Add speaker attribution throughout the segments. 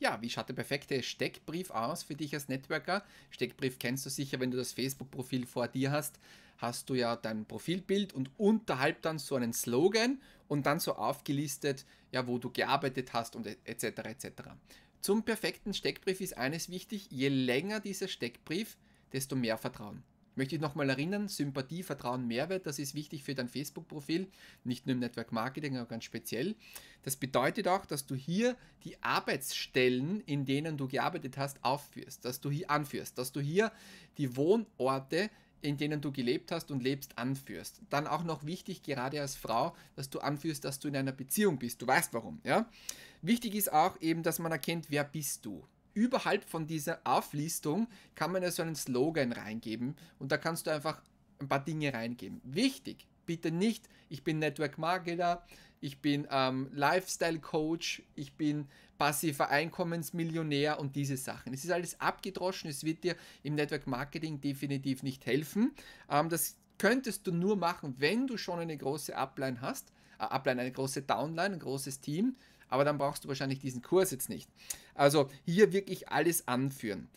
Speaker 1: ja, wie schaut der perfekte Steckbrief aus für dich als Networker? Steckbrief kennst du sicher, wenn du das Facebook-Profil vor dir hast, hast du ja dein Profilbild und unterhalb dann so einen Slogan und dann so aufgelistet, ja, wo du gearbeitet hast und etc. etc. Zum perfekten Steckbrief ist eines wichtig, je länger dieser Steckbrief, desto mehr Vertrauen. Möchte ich nochmal erinnern, Sympathie, Vertrauen, Mehrwert, das ist wichtig für dein Facebook-Profil, nicht nur im Network Marketing, aber ganz speziell. Das bedeutet auch, dass du hier die Arbeitsstellen, in denen du gearbeitet hast, aufführst, dass du hier anführst, dass du hier die Wohnorte in denen du gelebt hast und lebst, anführst. Dann auch noch wichtig, gerade als Frau, dass du anführst, dass du in einer Beziehung bist. Du weißt warum, ja? Wichtig ist auch eben, dass man erkennt, wer bist du überhalb von dieser Auflistung kann man ja so einen Slogan reingeben und da kannst du einfach ein paar Dinge reingeben. Wichtig, bitte nicht, ich bin Network Marketer, ich bin ähm, Lifestyle Coach, ich bin passiver Einkommensmillionär und diese Sachen. Es ist alles abgedroschen, es wird dir im Network Marketing definitiv nicht helfen. Ähm, das könntest du nur machen, wenn du schon eine große Upline hast, äh, Upline, eine große Downline, ein großes Team, aber dann brauchst du wahrscheinlich diesen Kurs jetzt nicht. Also hier wirklich alles anführen.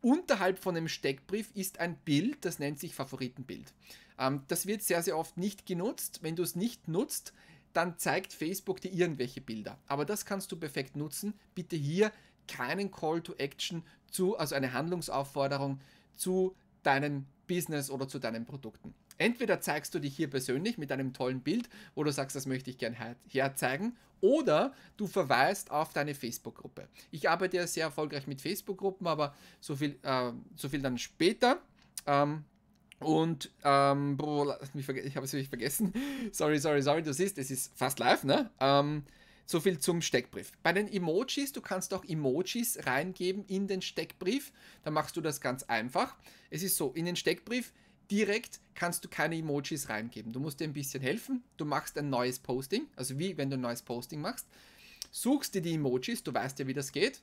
Speaker 1: Unterhalb von dem Steckbrief ist ein Bild, das nennt sich Favoritenbild. Ähm, das wird sehr, sehr oft nicht genutzt. Wenn du es nicht nutzt, dann zeigt Facebook dir irgendwelche Bilder. Aber das kannst du perfekt nutzen. Bitte hier keinen Call to Action zu, also eine Handlungsaufforderung zu deinem Business oder zu deinen Produkten. Entweder zeigst du dich hier persönlich mit einem tollen Bild, wo du sagst, das möchte ich gerne herzeigen, oder du verweist auf deine Facebook-Gruppe. Ich arbeite ja sehr erfolgreich mit Facebook-Gruppen, aber so viel, äh, so viel dann später. Ähm, und ähm, ich habe es wirklich vergessen. Sorry, sorry, sorry. Du siehst, es ist fast live, ne? Ähm, so viel zum Steckbrief. Bei den Emojis, du kannst auch Emojis reingeben in den Steckbrief. Da machst du das ganz einfach. Es ist so, in den Steckbrief direkt kannst du keine Emojis reingeben. Du musst dir ein bisschen helfen. Du machst ein neues Posting, also wie wenn du ein neues Posting machst. Suchst dir die Emojis, du weißt ja, wie das geht,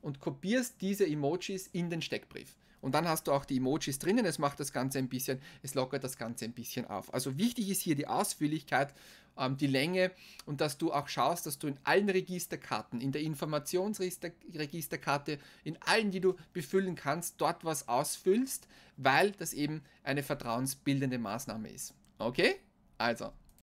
Speaker 1: und kopierst diese Emojis in den Steckbrief. Und dann hast du auch die Emojis drinnen. Es macht das Ganze ein bisschen, es lockert das Ganze ein bisschen auf. Also wichtig ist hier die Ausführlichkeit ähm, die Länge und dass du auch schaust, dass du in allen Registerkarten, in der Informationsregisterkarte, in allen, die du befüllen kannst, dort was ausfüllst, weil das eben eine vertrauensbildende Maßnahme ist. Okay? Also,